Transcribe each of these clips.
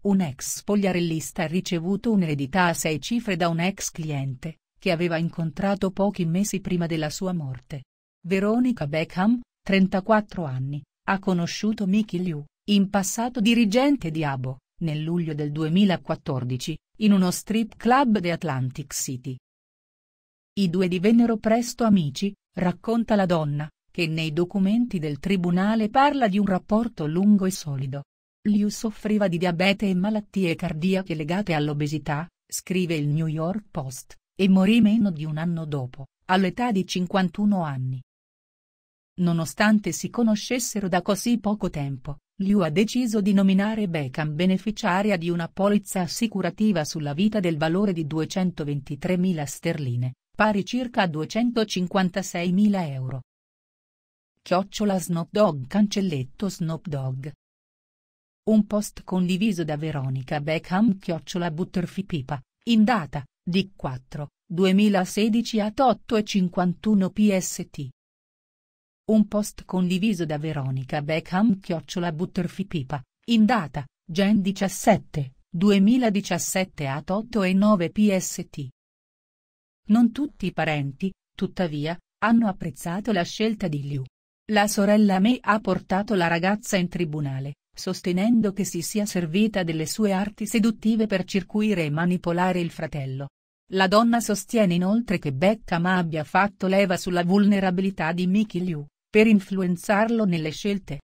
Un ex spogliarellista ha ricevuto un'eredità a sei cifre da un ex cliente, che aveva incontrato pochi mesi prima della sua morte. Veronica Beckham, 34 anni, ha conosciuto Mickey Liu, in passato dirigente di Abo, nel luglio del 2014, in uno strip club di Atlantic City. I due divennero presto amici, racconta la donna, che nei documenti del tribunale parla di un rapporto lungo e solido, Liu soffriva di diabete e malattie cardiache legate all'obesità, scrive il New York Post, e morì meno di un anno dopo, all'età di 51 anni. Nonostante si conoscessero da così poco tempo, Liu ha deciso di nominare Beckham beneficiaria di una polizza assicurativa sulla vita del valore di 223.000 sterline, pari circa a 256.000 euro. Chiocciola Snoop Dogg Cancelletto Snoop Dogg, un post condiviso da Veronica Beckham chiocciola Butterfipipa, in data, di 4, 2016 at 8.51 pst. Un post condiviso da Veronica Beckham chiocciola Butterfipipa, in data, gen 17, 2017 at 8.9 pst. Non tutti i parenti, tuttavia, hanno apprezzato la scelta di Liu. La sorella Me ha portato la ragazza in tribunale, sostenendo che si sia servita delle sue arti seduttive per circuire e manipolare il fratello. La donna sostiene inoltre che Beckham abbia fatto leva sulla vulnerabilità di Mickey Liu, per influenzarlo nelle scelte.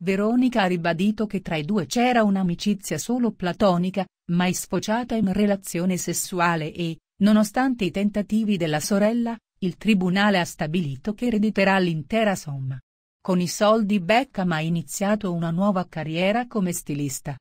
Veronica ha ribadito che tra i due c'era un'amicizia solo platonica, mai sfociata in relazione sessuale e, nonostante i tentativi della sorella, il tribunale ha stabilito che erediterà l'intera somma. Con i soldi Beckham ha iniziato una nuova carriera come stilista.